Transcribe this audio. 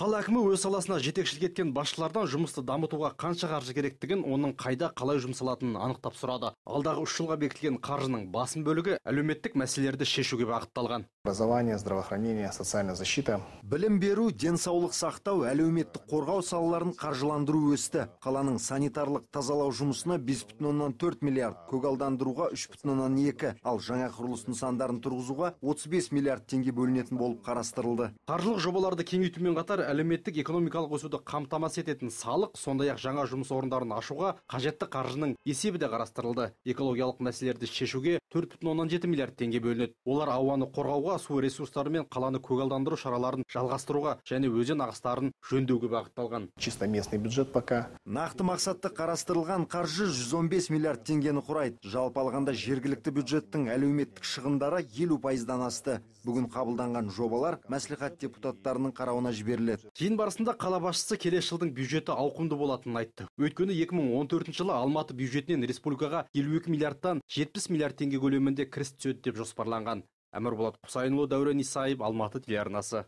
қала әкімі өз саласына жетекшілік еткен басшылардан жұмысты дамытуға қанша қаржы керектігін оның қайда қалай жұмсалатынын анықтап сұрады алдағы үш жылға бекітілген қаржының басым бөлігі әлеуметтік мәселелерді шешуге бағытталған образование здравоохранение социальная защита білім беру денсаулық сақтау әлеуметтік қорғау салаларын қаржыландыру өсті қаланың санитарлық тазалау жұмысына бес бүтін оннан төрт миллиард көгалдандыруға үш бүтін оннан екі ал жаңа құрылыс нысандарын тұрғызуға отыз бес миллиард теңге бөлінетін болып қарастырылды қаржылық жобаларды кеңейтумен қатар әлеуметтік экономикалық өсуді қамтамасыз ететін салық сондай ақ жаңа жұмыс орындарын ашуға қажетті қаржының есебі де қарастырылды экологиялық мәселелерді шешуге төрт бүтін оннан жеті миллиард теңге бөлінеді олар ауаны қорғауға су ресурстары мен қаланы көгалдандыру шараларын жалғастыруға және өзен ағыстарын жөндеуге бағытталған чисто местный бюджет пока нақты мақсатты қарастырылған қаржы 115 миллиард теңгені құрайды жалпы алғанда жергілікті бюджеттің әлеуметтік шығындары елу пайыздан асты бүгін қабылданған жобалар мәслихат депутаттарының қарауына жіберіледі жиын барысында қала басшысы келесі жылдың бюджеті ауқымды болатынын айтты өйткені 2014 жылы алматы бюджетінен республикаға 52 миллиардтан 70 миллиард теңге көлемінде кіріс түседі деп жоспарланған әмірболат құсайынұлы дәурен исаев алматы телеарнасы